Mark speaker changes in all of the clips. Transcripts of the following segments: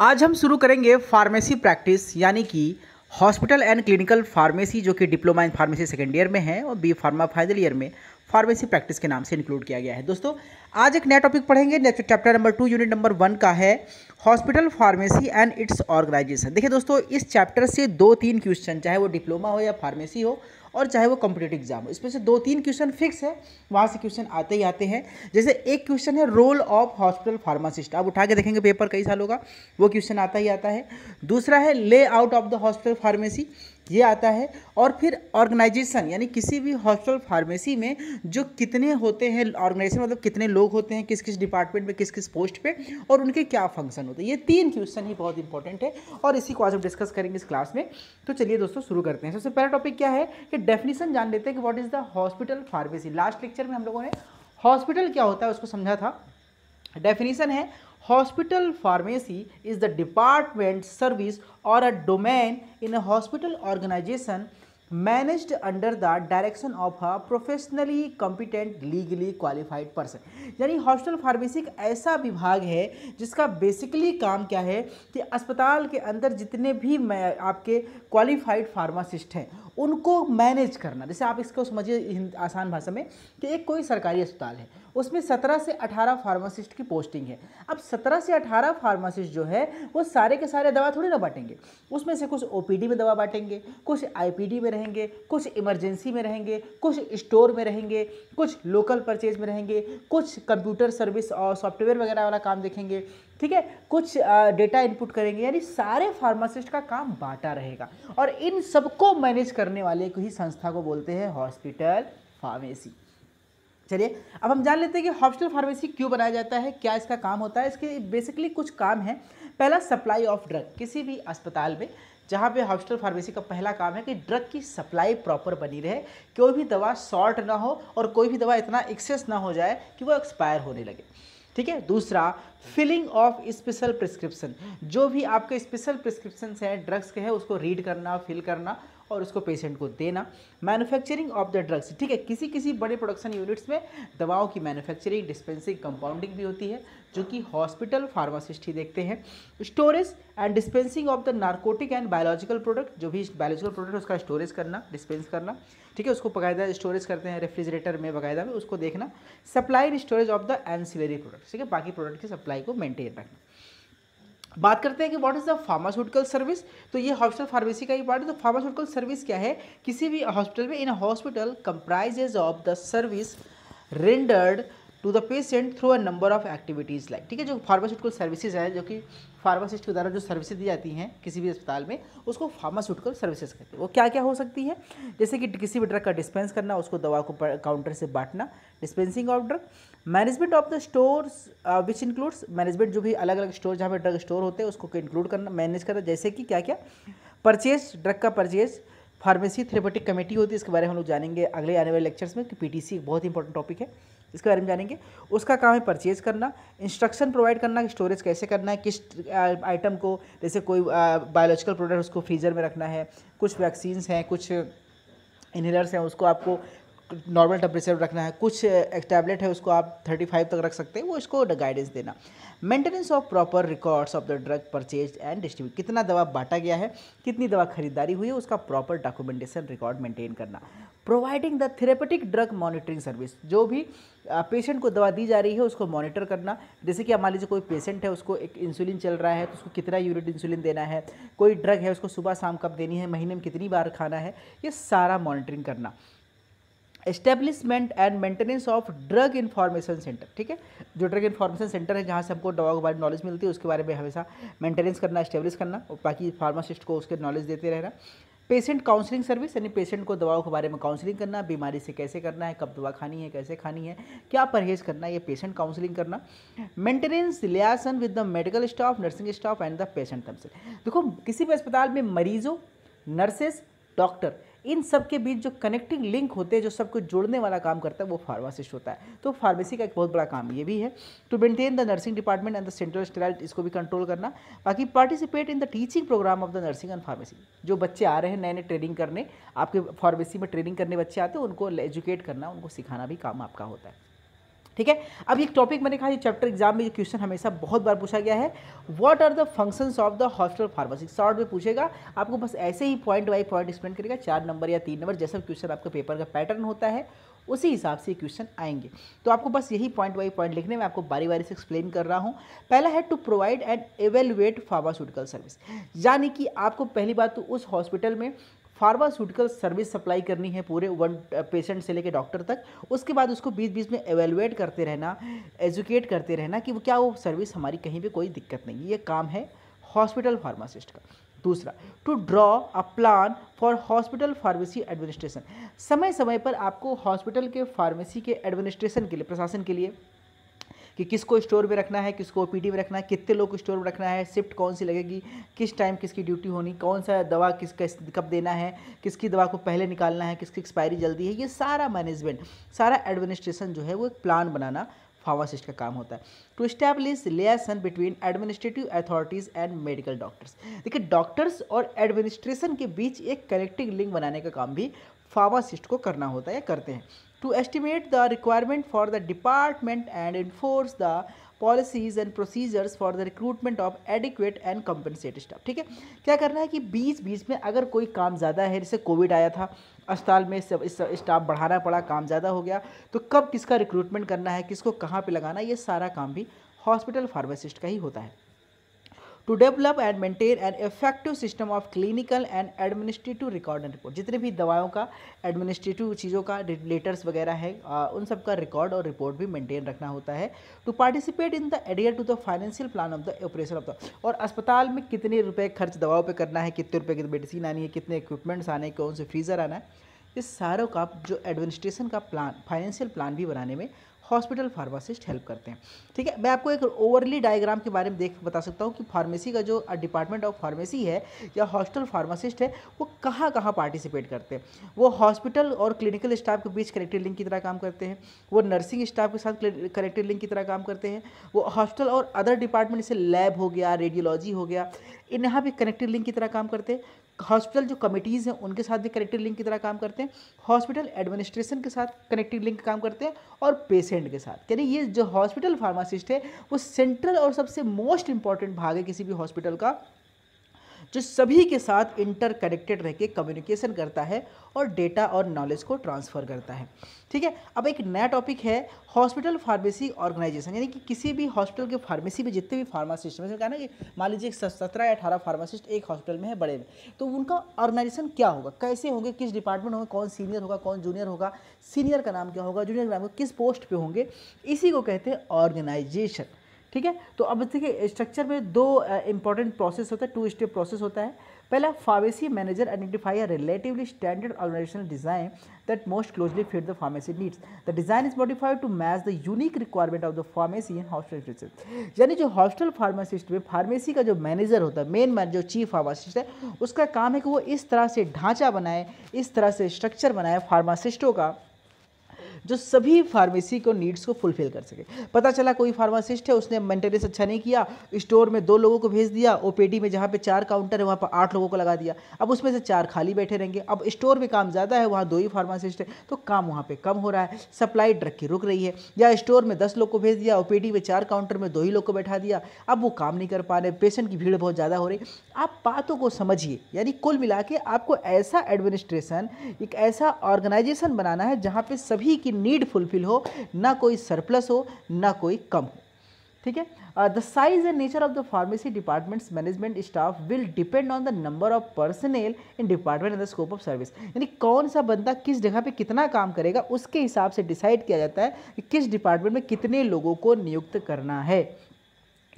Speaker 1: आज हम शुरू करेंगे फार्मेसी प्रैक्टिस यानी कि हॉस्पिटल एंड क्लिनिकल फार्मेसी जो कि diploma in pharmacy second year में है और बी फार्मा फाइनल ईयर में फार्मेसी प्रैक्टिस के नाम से इंक्लूड किया गया है दोस्तों आज एक नया टॉपिक पढ़ेंगे chapter number two unit number one का है hospital pharmacy and its organisation देखिए दोस्तों इस चैप्टर से दो तीन क्वेश्चन चाहे वो डिप्लोमा हो या फार्मेसी हो और चाहे वो कॉम्पिटेटिव एग्जाम हो इसमें से दो तीन क्वेश्चन फिक्स है वहाँ से क्वेश्चन आते ही आते हैं जैसे एक क्वेश्चन है रोल ऑफ हॉस्पिटल फार्मासिस्ट आप उठा के देखेंगे पेपर कई सालों का वो क्वेश्चन आता ही आता है दूसरा है layout of the hospital pharmacy ये आता है और फिर ऑर्गेनाइजेशन यानी किसी भी हॉस्पिटल फार्मेसी में जो कितने होते हैं ऑर्गेनाइजेशन मतलब कितने लोग होते हैं किस किस डिपार्टमेंट में किस किस पोस्ट पे और उनके क्या फंक्शन होते हैं ये तीन क्वेश्चन ही बहुत इंपॉर्टेंट है और इसी को आज हम डिस्कस करेंगे इस क्लास में तो चलिए दोस्तों शुरू करते हैं सबसे पहला टॉपिक क्या है कि डेफिनेशन जान लेते हैं कि what is the hospital pharmacy last lecture में हम लोगों ने हॉस्पिटल क्या होता है उसको समझा था डेफिनेशन है hospital pharmacy is the department service और a domain in a hospital organisation manage under the direction of a professionally competent legally qualified person यानी हॉस्पिटल फार्मेसी एक ऐसा विभाग है जिसका बेसिकली काम क्या है कि अस्पताल के अंदर जितने भी आपके क्वालिफाइड फार्मासिस्ट हैं उनको मैनेज करना जैसे आप इसको समझिए आसान भाषा में कि एक कोई सरकारी अस्पताल है उसमें सत्रह से अठारह फार्मासिस्ट की पोस्टिंग है अब सत्रह से अठारह फार्मासिस्ट जो है वो सारे के सारे दवा थोड़ी ना बांटेंगे उसमें से कुछ ओ में दवा बांटेंगे कुछ आई में रहेंगे कुछ इमरजेंसी में रहेंगे कुछ स्टोर में रहेंगे कुछ लोकल परचेज में रहेंगे कुछ कंप्यूटर सर्विस और सॉफ्टवेयर वगैरह वाला काम देखेंगे ठीक है कुछ डेटा इनपुट करेंगे यानी सारे फार्मासिस्ट का काम बांटा रहेगा और इन सबको मैनेज करने वाले को ही संस्था को बोलते हैं हॉस्पिटल फार्मेसी चलिए अब हम जान लेते हैं कि हॉस्पिटल फार्मेसी क्यों बनाया जाता है क्या इसका काम होता है इसके बेसिकली कुछ काम है पहला सप्लाई ऑफ ड्रग किसी भी अस्पताल में जहाँ पे हॉस्पिटल फार्मेसी का पहला काम है कि ड्रग की सप्लाई प्रॉपर बनी रहे कोई भी दवा शॉर्ट ना हो और कोई भी दवा इतना एक्सेस ना हो जाए कि वो एक्सपायर होने लगे ठीक है दूसरा फिलिंग ऑफ स्पेशल प्रिस्क्रिप्शन जो भी आपके स्पेशल प्रिस्क्रिप्शन हैं ड्रग्स के हैं उसको रीड करना फिल करना और उसको पेशेंट को देना मैन्युफैक्चरिंग ऑफ द ड्रग्स ठीक है किसी किसी बड़े प्रोडक्शन यूनिट्स में दवाओं की मैन्युफैक्चरिंग डिस्पेंसिंग कंपाउंडिंग भी होती है जो कि हॉस्पिटल फार्मासिस्ट ही देखते हैं storage and dispensing of the narcotic and biological product जो भी बायोलॉजिकल प्रोडक्ट उसका स्टोरेज करना डिस्पेंस करना ठीक है उसको बकायदा स्टोरेज करते हैं रेफ्रिजरेटर में बाकायदा में उसको देखना supply and storage of the ancillary product ठीक है बाकी प्रोडक्ट की सप्लाई को मेनटेन रखना बात करते हैं कि what is the pharmaceutical service तो ये हॉस्पिटल फार्मेसी का ही पार्ट है तो फार्मास्यूटिकल सर्विस क्या है किसी भी हॉस्पिटल में in hospital comprises of the service rendered to the patient through a number of activities like ठीक है जो फार्मास्यूटिकल सर्विसेज हैं जो कि फार्मासिस्ट के द्वारा जो सर्विसेज दी जाती हैं किसी भी अस्पताल में उसको फार्मास्यूटिकल सर्विसेज कहते हैं वो क्या क्या हो सकती है जैसे कि किसी भी ड्रग का डिस्पेंस करना उसको दवा को काउंटर से बांटना dispensing of drug management of the stores which includes management जो भी अलग अलग स्टोर जहाँ पर ड्रग स्टोर होते हैं उसको इंक्लूड करना मैनेज करना जैसे कि क्या क्या परचेज ड्रग का परचेज फार्मेसी थेरेपेटिक कमेटी होती है इसके बारे में हम लोग जानेंगे अगले आने वाले लेक्चर्स में कि पीटीसी एक बहुत इंपॉर्टेंट टॉपिक है इसके बारे में जानेंगे उसका काम है परचेज करना इंस्ट्रक्शन प्रोवाइड करना कि स्टोरेज कैसे करना है किस आइटम को जैसे कोई बायोलॉजिकल प्रोडक्ट उसको फ्रीजर में रखना है कुछ वैक्सीन्स हैं कुछ इनहेलर्स हैं उसको आपको नॉर्मल टेम्परेचर रखना है कुछ टैबलेट है उसको आप 35 तक रख सकते हैं वो इसको गाइडेंस देना maintenance of proper records of the drug purchase and distribute कितना दवा बांटा गया है कितनी दवा खरीदारी हुई है उसका प्रॉपर डॉक्यूमेंटेशन रिकॉर्ड मेंटेन करना providing the therapeutic drug monitoring service जो भी पेशेंट को दवा दी जा रही है उसको मॉनिटर करना जैसे कि मान लीजिए कोई पेशेंट है उसको एक इंसुलिन चल रहा है तो उसको कितना यूनिट इंसुलिन देना है कोई ड्रग है उसको सुबह शाम कब देनी है महीने में कितनी बार खाना है ये सारा मॉनिटरिंग करना establishment and maintenance of drug information centre ठीक है जो ड्रग इन्फॉर्मेशन सेंटर है जहाँ से हमको दवा के बारे में नॉलेज मिलती है उसके बारे में हमेशा मेंटेनेंस करना स्टेब्लिश करना और बाकी फार्मासिस्ट को उसके नॉलेज देते रहना पेशेंट काउंसलिंग सर्विस यानी पेशेंट को दवाओं के बारे में काउंसलिंग करना बीमारी से कैसे करना है कब दवा खानी है कैसे खानी है क्या परहेज करना है ये पेशेंट काउंसलिंग करना maintenance relation with the medical staff nursing staff and the patient दमसेल देखो किसी भी अस्पताल में मरीजों नर्सेस डॉक्टर इन सब के बीच जो कनेक्टिंग लिंक होते हैं जो सबको जोड़ने वाला काम करता है वो फार्मासिस्ट होता है तो फार्मेसी का एक बहुत बड़ा काम ये भी है to maintain the nursing department and the central sterile इसको भी कंट्रोल करना बाकी participate in the teaching programme of the nursing and pharmacy जो बच्चे आ रहे हैं नए नए ट्रेनिंग करने आपके फार्मेसी में ट्रेनिंग करने बच्चे आते हैं उनको एजुकेट करना उनको सिखाना भी काम आपका होता है ठीक है अब एक टॉपिक मैंने कहा चैप्टर एग्जाम में ये क्वेश्चन हमेशा बहुत बार पूछा गया है what are the functions of the hostel pharmacy short में पूछेगा आपको बस ऐसे ही पॉइंट बाई पॉइंट एक्सप्लेन करेगा चार नंबर या तीन नंबर जैसा क्वेश्चन आपका पेपर का पैटर्न होता है उसी हिसाब से क्वेश्चन आएंगे तो आपको बस यही पॉइंट बाई पॉइंट लिखने में आपको बारी बारी से एक्सप्लेन कर रहा हूँ पहला है to provide and evaluate pharmaceutical service यानी कि आपको पहली बात तो उस हॉस्पिटल में फार्मास्यूटिकल सर्विस सप्लाई करनी है पूरे वन पेशेंट से लेकर डॉक्टर तक उसके बाद उसको बीच बीच में एवेलुएट करते रहना एजुकेट करते रहना कि वो क्या वो सर्विस हमारी कहीं पर कोई दिक्कत नहीं है ये काम है हॉस्पिटल फार्मासिस्ट का दूसरा to draw a plan for hospital pharmacy administration समय समय पर आपको हॉस्पिटल के फार्मेसी के एडमिनिस्ट्रेशन के लिए प्रशासन के लिए कि किसको स्टोर में रखना है किसको ओपीडी में रखना है कितने लोग को स्टोर में रखना है शिफ्ट कौन सी लगेगी किस टाइम किसकी ड्यूटी होनी कौन सा दवा किस कब देना है किसकी दवा को पहले निकालना है किसकी एक्सपायरी जल्दी है ये सारा मैनेजमेंट सारा एडमिनिस्ट्रेशन जो है वो एक प्लान बनाना फार्मासिस्ट का काम होता है to establish liaison between administrative authorities and medical doctors देखिए डॉक्टर्स और एडमिनिस्ट्रेशन के बीच एक कनेक्टिंग लिंक बनाने का काम भी फार्मासिस्ट को करना होता है या करते हैं to estimate the requirement for the department and enforce the policies and procedures for the recruitment of adequate and compensate staff ठीक है क्या करना है कि बीच बीच में अगर कोई काम ज़्यादा है जैसे कोविड आया था अस्पताल में सब स्टाफ बढ़ाना पड़ा काम ज़्यादा हो गया तो कब किसका रिक्रूटमेंट करना है किसको कहाँ पे लगाना ये सारा काम भी हॉस्पिटल फार्मासिस्ट का ही होता है to develop and maintain an effective system of clinical and administrative record and report जितने भी दवाओं का एडमिनिस्ट्रेटिव चीज़ों का लेटर्स वगैरह है आ, उन सब का रिकॉर्ड और रिपोर्ट भी मेंटेन रखना होता है टू पार्टिसिपेट इन द एडियर to the financial plan of the operation of the और अस्पताल में कितने रुपए खर्च दवाओं पर करना है कितने रुपये की मेडिसिन आनी है कितने इक्विपमेंट्स आने कौन से फ्रीज़र आना है इस सारों का जो एडमिनिस्ट्रेशन का प्लान फाइनेंशियल प्लान भी बनाने में हॉस्पिटल फार्मासिस्ट हेल्प करते हैं ठीक है मैं आपको एक ओवरली डायग्राम के बारे में देख बता सकता हूँ कि फार्मेसी का जो डिपार्टमेंट ऑफ फार्मेसी है या हॉस्टल फार्मासिस्ट है वो कहाँ कहाँ पार्टिसिपेट करते हैं वो हॉस्पिटल और क्लिनिकल स्टाफ के बीच कनेक्टेड लिंक की तरह काम करते हैं वो नर्सिंग स्टाफ के साथ कनेक्टेड लिंक की तरह काम करते हैं वो हॉस्टल और अदर डिपार्टमेंट जैसे लैब हो गया रेडियोलॉजी हो गया इन यहाँ भी कनेक्टेड लिंक की तरह काम करते हैं हॉस्पिटल जो कमिटीज़ हैं उनके साथ भी कनेक्टिव लिंक की तरह काम करते हैं हॉस्पिटल एडमिनिस्ट्रेशन के साथ कनेक्टिव लिंक काम करते हैं और पेशेंट के साथ यानी ये जो हॉस्पिटल फार्मासिस्ट है वो सेंट्रल और सबसे मोस्ट इंपॉर्टेंट भाग है किसी भी हॉस्पिटल का जो सभी के साथ इंटर कनेक्टेड रह के कम्युनिकेशन करता है और डेटा और नॉलेज को ट्रांसफ़र करता है ठीक है अब एक नया टॉपिक है हॉस्पिटल फार्मेसी ऑर्गेनाइजेशन यानी कि किसी भी हॉस्पिटल के फार्मेसी में जितने भी फार्मासिस्ट में कहना कि मान लीजिए सत्रह या अठारह फार्मासिस्ट एक हॉस्पिटल में है बड़े में तो उनका ऑर्गेनाइजेशन क्या होगा कैसे होंगे किस डिपार्टमेंट होंगे कौन सीनियर होगा कौन जूनियर होगा सीनियर का नाम क्या होगा जूनियर का नाम किस पोस्ट पर होंगे इसी को कहते हैं ऑर्गेनाइजेशन ठीक है तो अब देखिए स्ट्रक्चर में दो इंपॉर्टेंट प्रोसेस होता है टू स्टेप प्रोसेस होता है पहला pharmacy manager identify a relatively standard organisational design that most closely fit the pharmacy needs the design is modified to match the unique requirement of the pharmacy and hostel teacher यानी जो hostel pharmacist में pharmacy का जो manager होता है main manager chief pharmacist है उसका काम है कि वो इस तरह से ढांचा बनाए इस तरह से स्ट्रक्चर बनाए फार्मासिस्टों का जो सभी फार्मेसी को नीड्स को फुलफिल कर सके पता चला कोई फार्मासिस्ट है उसने मेंटेनेंस अच्छा नहीं किया स्टोर में दो लोगों को भेज दिया ओपीडी में जहाँ पे चार काउंटर है वहाँ पर आठ लोगों को लगा दिया अब उसमें से चार खाली बैठे रहेंगे अब स्टोर में काम ज़्यादा है वहाँ दो ही फार्मासिस्ट है तो काम वहाँ पर कम हो रहा है सप्लाई ड्रग की रुक रही है या स्टोर में दस लोग को भेज दिया ओ में चार काउंटर में दो ही लोग को बैठा दिया अब वो काम नहीं कर पा रहे पेशेंट की भीड़ बहुत ज़्यादा हो रही आप बातों को समझिए यानी कुल मिला के आपको ऐसा एडमिनिस्ट्रेशन एक ऐसा ऑर्गेनाइजेशन बनाना है जहाँ पर सभी की नीड फुलफिल हो ना कोई सरप्लस हो ना कोई कम हो ठीक है the size and nature of the pharmacy departments management staff will depend on the number of personnel in department and the scope of service यानी कौन सा बंदा किस जगह पे कितना काम करेगा उसके हिसाब से डिसाइड किया जाता है कि किस डिपार्टमेंट में कितने लोगों को नियुक्त करना है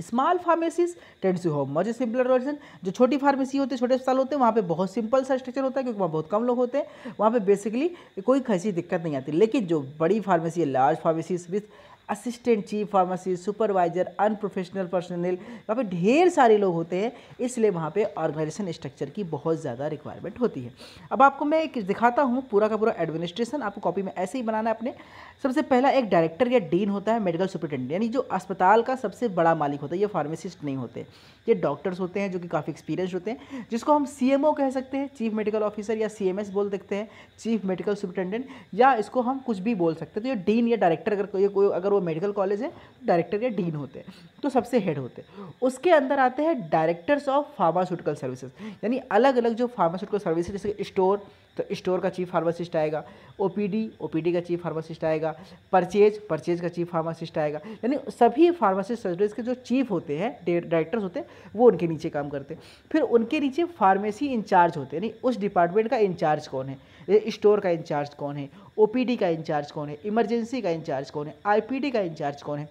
Speaker 1: small pharmacies tend to have much simpler version जो छोटी फार्मेसी होती है छोटे अस्पताल होते हैं वहाँ पे बहुत सिंपल सा स्ट्रक्चर होता है क्योंकि वहाँ बहुत कम लोग होते हैं वहाँ पे बेसिकली कोई खासी दिक्कत नहीं आती लेकिन जो बड़ी फार्मेसी है large pharmacies with assistant chief pharmacy supervisor unprofessional personnel वहाँ पे ढेर सारे लोग होते हैं इसलिए वहाँ पे ऑर्गेनाइजेशन स्ट्रक्चर की बहुत ज़्यादा रिक्वायरमेंट होती है अब आपको मैं एक दिखाता हूँ पूरा का पूरा एडमिनिस्ट्रेशन आपको कॉपी में ऐसे ही बनाना है अपने सबसे पहला एक डायरेक्टर या डीन होता है मेडिकल सुप्रिटेंडेंट यानी जो अस्पताल का सबसे बड़ा मालिक होता है ये फार्मासिस्ट नहीं होते ये डॉक्टर्स होते हैं जो कि काफ़ी एक्सपीरियंस होते हैं जिसको हम सी कह सकते हैं चीफ मेडिकल ऑफिसर या सी बोल देखते हैं चीफ मेडिकल सुप्रिटेंडेंट या इसको हम कुछ भी बोल सकते हैं तो ये डीन या डायरेक्टर अगर कोई अगर वो मेडिकल कॉलेज है डायरेक्टर या डीन होते हैं तो सबसे हेड होते हैं उसके अंदर आते हैं डायरेक्टर्स ऑफ फार्मास्यूटिकल सर्विसेज यानी अलग अलग जो फार्मास्यूटिकल सर्विसेज जैसे स्टोर तो स्टोर का चीफ फार्मासिस्ट आएगा ओपीडी ओपीडी का चीफ फार्मासिस्ट आएगा परचेज परचेज का चीफ फार्मासिस्ट आएगा यानी सभी फार्मासिस्ट सर्विस के जो चीफ होते हैं डायरेक्टर्स होते हैं वो उनके नीचे काम करते हैं फिर उनके नीचे फार्मेसी इंचार्ज होते हैं यानी उस डिपार्टमेंट का इंचार्ज कौन है स्टोर का इंचार्ज कौन है ओपीडी का इंचार्ज कौन है इमरजेंसी का इंचार्ज कौन है आईपीडी का इंचार्ज कौन है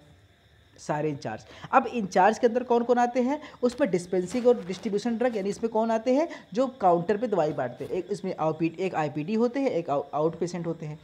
Speaker 1: सारे इंचार्ज अब इंचार्ज के अंदर कौन कौन आते हैं उस पर डिस्पेंसिंग और डिस्ट्रीब्यूशन ड्रग यानी इसमें कौन आते हैं जो काउंटर पर दवाई बांटते हैं एक इसमें आईपीडी एक आईपीडी होते हैं एक आउट पेशेंट होते हैं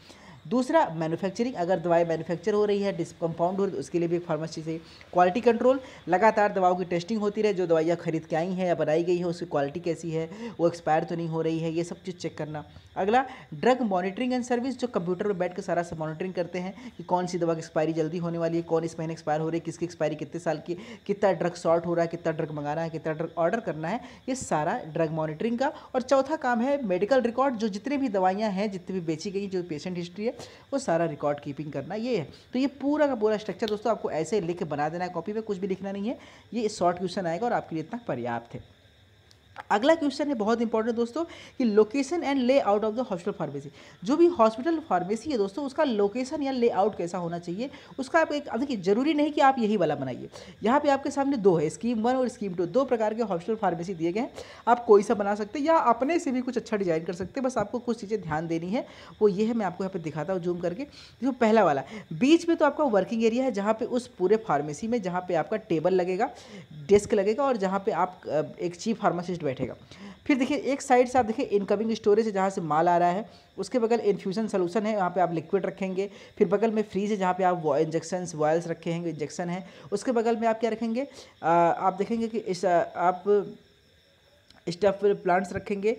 Speaker 1: दूसरा मैन्युफैक्चरिंग अगर दवाई मैन्युफैक्चर हो रही है डिसकम्पाउंड हो रही है तो उसके लिए भी फार्मेसी से क्वालिटी कंट्रोल लगातार दवाओं की टेस्टिंग होती रहे जो दवाइयाँ खरीद के आई हैं या बनाई गई है उसकी क्वालिटी कैसी है वो एक्सपायर तो नहीं हो रही है ये सब चीज़ चेक करना अगला ड्रग मॉनिटरिंग एंड सर्विस जो कंप्यूटर पर बैठ कर सारा सा मॉनिटरिंग करते हैं कि कौन सी दवा की एक्सपायरी जल्दी होने वाली है कौन इस महीने एक्सपायर हो रही है किसकी एक्सपायरी कितने साल की कितना ड्रग शॉर्ट हो रहा है कितना ड्रग मंगाना है कितना ड्रग ऑर्डर करना है ये सारा ड्रग मॉनिटरिंग का और चौथा काम है मेडिकल रिकॉर्ड जो जितने भी दवाइयाँ हैं जितनी भी बेची गई जो पेशेंट हिस्ट्री है वो सारा रिकॉर्ड कीपिंग करना ये है तो ये पूरा का पूरा स्ट्रक्चर दोस्तों आपको ऐसे लिख बना देना है कॉपी में कुछ भी लिखना नहीं है ये शॉर्ट क्वेश्चन आएगा और आपके लिए इतना पर्याप्त है अगला क्वेश्चन है बहुत इंपॉर्टेंट दोस्तों कि location and layout of the hospital pharmacy जो भी हॉस्पिटल फार्मेसी है दोस्तों उसका लोकेशन या लेआउट कैसा होना चाहिए उसका आप एक देखिए जरूरी नहीं कि आप यही वाला बनाइए यहाँ पे आपके सामने दो है स्कीम वन और स्कीम टू दो प्रकार के हॉस्पिटल फार्मेसी दिए गए हैं आप कोई सा बना सकते हैं या अपने से भी कुछ अच्छा डिजाइन कर सकते हैं बस आपको कुछ चीज़ें ध्यान देनी है वो ये है मैं आपको यहाँ पर दिखाता हूँ जूम करके जो पहला वाला बीच में तो आपका वर्किंग एरिया है जहाँ पर उस पूरे फार्मेसी में जहाँ पर आपका टेबल लगेगा डेस्क लगेगा और जहाँ पर आप एक चीफ फार्मासिस्ट बैठेगा फिर देखिए एक साइड से आप देखिए इनकमिंग स्टोरेज है जहाँ से माल आ रहा है उसके बगल इन्फ्यूजन सोलूशन है वहाँ पे आप लिक्विड रखेंगे फिर बगल में फ्रीज है जहाँ पे आप इंजेक्शन वॉयल्स रखे हैं इंजेक्शन है उसके बगल में आप क्या रखेंगे आ, आप देखेंगे कि इस आप स्टफ प्लांट्स रखेंगे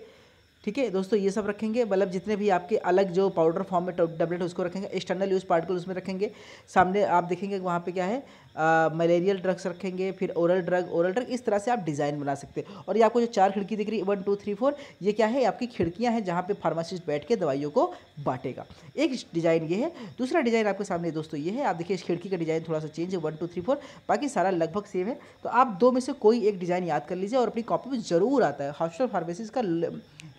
Speaker 1: ठीक है दोस्तों ये सब रखेंगे मतलब जितने भी आपके अलग जो पाउडर फॉर्म में टैबलेट उसको रखेंगे एक्सटर्नल यूज़ पार्टिकल उसमें रखेंगे सामने आप देखेंगे वहाँ पे क्या है मलेरियल ड्रग्स रखेंगे फिर ओरल ड्रग ओरल ड्रग इस तरह से आप डिज़ाइन बना सकते हैं और ये आपको जो चार खिड़की दिख रही है वन टू थ्री फोर ये क्या है आपकी खिड़कियाँ हैं जहाँ पर फार्मासिस्ट बैठ के दवाइयों को बांटेगा एक डिज़ाइन ये है दूसरा डिज़ाइन आपके सामने दोस्तों ये है आप देखिए इस खिड़की का डिज़ाइन थोड़ा सा चेंज है वन टू थ्री फोर बाकी सारा लगभग सेम है तो आप दो में से कोई एक डिज़ाइन याद कर लीजिए और अपनी कॉपी में ज़रूर आता है हॉस्टल फार्मेसीज का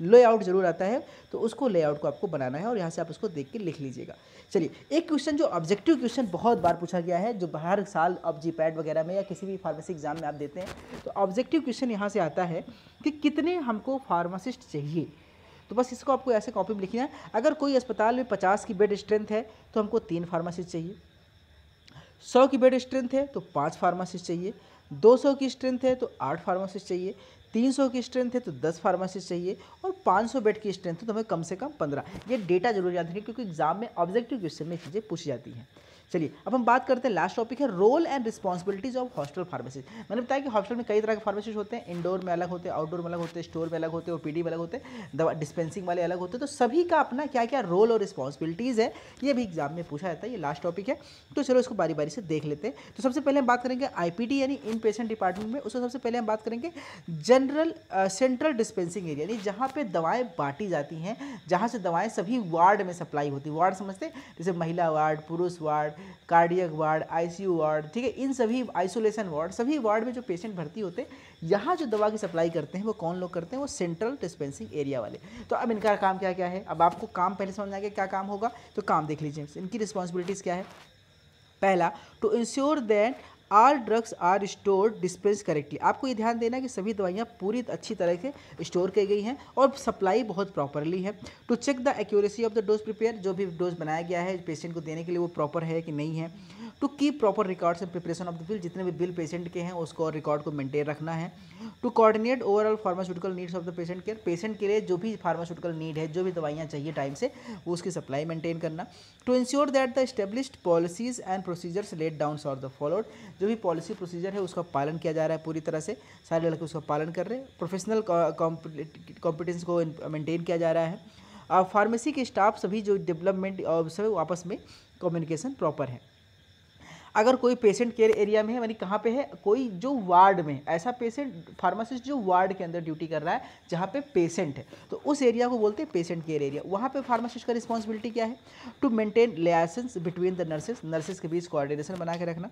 Speaker 1: लेआउट ज़रूर आता है तो उसको लेआउट को आपको बनाना है और यहाँ से आप उसको देख के लिख लीजिएगा चलिए एक क्वेश्चन जो ऑब्जेक्टिव क्वेश्चन बहुत बार पूछा गया है जो बाहर साल सवाल अब जी पैड वगैरह में या किसी भी फार्मेसी एग्ज़ाम में आप देते हैं तो ऑब्जेक्टिव क्वेश्चन यहाँ से आता है कि कितने हमको फार्मासिस्ट चाहिए तो बस इसको आपको ऐसे कॉपी में लिखना है अगर कोई अस्पताल में पचास की बेड स्ट्रेंथ है तो हमको तीन फार्मासिस्ट चाहिए सौ की बेड स्ट्रेंथ है तो पाँच फार्मासिस्ट चाहिए दो सौ की स्ट्रेंथ है तो आठ फार्मासिस्ट चाहिए 300 की स्ट्रेंथ है तो 10 फार्मासिस्ट चाहिए और 500 बेड की स्ट्रेंथ है तो हमें कम से कम 15 ये डेटा जरूर याद रखें क्योंकि एग्जाम में ऑब्जेक्टिव क्वेश्चन में चीज़ें पूछी जाती हैं चलिए अब हम बात करते हैं लास्ट टॉपिक है role and responsibilities of hostel pharmacist मैंने बताया कि हॉस्टल में कई तरह के फार्मेसिस्ट होते हैं इंडोर में अलग होते हैं आउटडोर में अलग होते हैं स्टोर में अलग होते हैं ओपीडी में अलग होते हैं दवा डिस्पेंसिंग वाले अलग होते हैं तो सभी का अपना क्या क्या रोल और रिस्पॉन्सिबिलिटीज़ है ये भी एग्जाम में पूछा जाता है ये लास्ट टॉपिक है तो चलो इसको बारी बारी से देख लेते हैं तो सबसे पहले हम बात करेंगे आई यानी इन पेशेंट डिपार्टमेंट में उससे सबसे पहले हम बात करेंगे जन जनरल सेंट्रल डिस्पेंसिंग एरिया यानी जहाँ पे दवाएं बांटी जाती हैं जहाँ से दवाएं सभी वार्ड में सप्लाई होती है वार्ड समझते जैसे महिला वार्ड पुरुष ward cardiac ward ICU ward ठीक है इन सभी आइसोलेशन वार्ड सभी वार्ड में जो पेशेंट भर्ती होते हैं यहाँ जो दवा की सप्लाई करते हैं वो कौन लोग करते हैं वो सेंट्रल डिस्पेंसिंग एरिया वाले तो अब इनका काम क्या क्या है अब आपको काम पहले समझ आएगा क्या काम होगा तो काम देख लीजिए इनकी रिस्पॉन्सिबिलिटीज़ क्या है पहला to ensure that all drugs are store dispense correctly आपको ये ध्यान देना कि सभी दवाइयाँ पूरी अच्छी तरह से स्टोर की गई हैं और सप्लाई बहुत प्रॉपरली है to check the accuracy of the dose prepare जो भी डोज बनाया गया है पेशेंट को देने के लिए वो प्रॉपर है कि नहीं है to keep proper records and preparation of the bill जितने भी बिल पेशेंट के हैं उसको रिकॉर्ड को मेंटेन रखना है to coordinate overall pharmaceutical needs of the patient care patient के लिए जो भी फार्मास्यूटिकल नीड है जो भी दवाइयाँ चाहिए टाइम से उसकी सप्लाई मेंटेन करना to ensure that the established policies and procedures laid down are the followed जो भी पॉलिसी प्रोसीजर है उसका पालन किया जा रहा है पूरी तरह से सारे लड़के उसका पालन कर रहे हैं प्रोफेशनल कॉम्पिटेंस को मेंटेन किया जा रहा है फार्मेसी के स्टाफ सभी जो डेवलपमेंट सब आपस में कम्युनिकेशन प्रॉपर है अगर कोई पेशेंट केयर एरिया में है यानी कहाँ पे है कोई जो वार्ड में ऐसा पेशेंट फार्मासिस्ट जो वार्ड के अंदर ड्यूटी कर रहा है जहाँ पे पेशेंट है तो उस एरिया को बोलते हैं पेशेंट केयर एरिया वहाँ पे फार्मासिस्ट का रिस्पॉन्सिबिलिटी क्या है to maintain liaison between the nurses nurses के बीच कोऑर्डिनेशन बना के रखना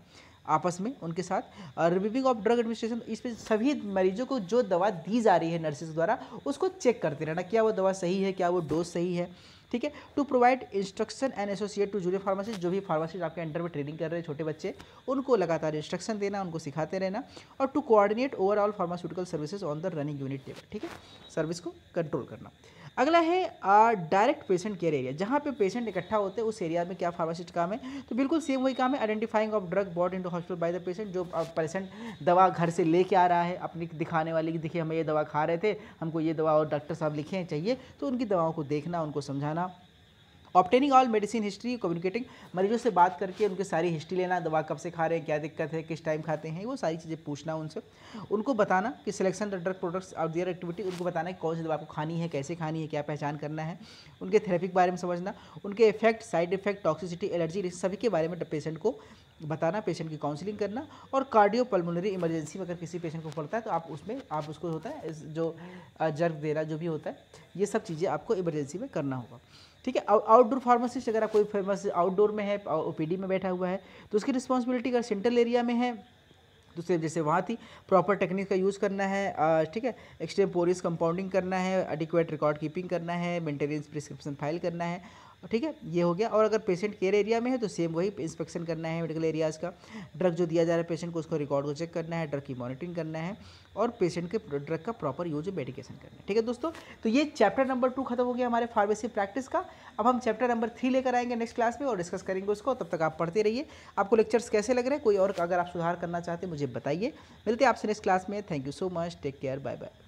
Speaker 1: आपस में उनके साथ रिव्यूविंग ऑफ ड्रग एडमिनिस्ट्रेशन इस पर सभी मरीजों को जो दवा दी जा रही है नर्सेज द्वारा उसको चेक करते रहना क्या वो दवा सही है क्या वो डोज सही है ठीक है to provide instruction and associate to junior pharmacist जो भी फार्मासिस्ट आपके अंडर में ट्रेनिंग कर रहे हैं छोटे बच्चे उनको लगातार इंस्ट्रक्शन देना उनको सिखाते रहना और to coordinate overall pharmaceutical services on the running unit table ठीक है सर्विस को कंट्रोल करना अगला है डायरेक्ट पेशेंट केयर एरिया जहाँ पे पेशेंट इकट्ठा होते हैं उस एरिया में क्या फार्मासिस्ट काम है तो बिल्कुल सेम वही काम है identifying of drug brought in hospital by the patient जो पेशेंट दवा घर से लेके आ रहा है अपनी दिखाने वाले की देखिए हमें ये दवा खा रहे थे हमको ये दवा और डॉक्टर साहब लिखे हैं चाहिए तो उनकी दवाओं को देखना उनको समझाना obtaining all medicine history communicating मरीजों से बात करके उनके सारी हिस्ट्री लेना दवा कब से खा रहे हैं क्या दिक्कत है किस टाइम खाते हैं वो सारी चीज़ें पूछना उनसे उनको बताना कि सिलेक्शन ड्रग प्रोडक्ट्स और दियर एक्टिविटी उनको बताना कि कौन सी दवा आपको खानी है कैसे खानी है क्या पहचान करना है उनके थेरेपी के बारे में समझना उनके effect side effect toxicity allergy सभी के बारे में पेशेंट को बताना पेशेंट की काउंसलिंग करना और कार्डियो पल्मोनरी इमरजेंसी में अगर किसी पेशेंट को पड़ता है तो आप उसमें आप उसको होता है जो जर्क देना जो भी होता है ये सब चीज़ें आपको इमरजेंसी में करना होगा ठीक है आउटडोर फार्मासिस्ट अगर आप कोई फेमस आउटडोर में है ओ में बैठा हुआ है तो उसकी रिस्पॉन्सिबिलिटी अगर सेंट्रल एरिया में है तो सिर्फ जैसे वहाँ थी प्रॉपर टेक्निक का यूज़ करना है ठीक है पोरिस कंपाउंडिंग करना है एडिक्वेट रिकॉर्ड कीपिंग करना है मेंटेनेंस प्रिस्क्रिप्शन फाइल करना है ठीक है ये हो गया और अगर पेशेंट केयर एरिया में है तो सेम वही इंस्पेक्शन करना है मेडिकल एरियाज़ का ड्रग जो दिया जा रहा है पेशेंट को उसको रिकॉर्ड को चेक करना है ड्रग की मॉनिटरिंग करना है और पेशेंट के ड्रग का प्रॉपर यूज मेडिकेशन करना है ठीक है दोस्तों तो ये चैप्टर नंबर टू खत्म हो गया हमारे फार्मेसी प्रैक्टिस का अब हम चैप्टर नंबर थ्री लेकर आएंगे नेक्स्ट क्लास में और डिस्कस करेंगे उसको तब तक आप पढ़ते रहिए आपको लेक्चर्स कैसे लग रहे हैं कोई और अगर आप सुधार करना चाहते हैं मुझे बताइए मिलते आपसे नेक्स्ट क्लास में thank you so much take care bye bye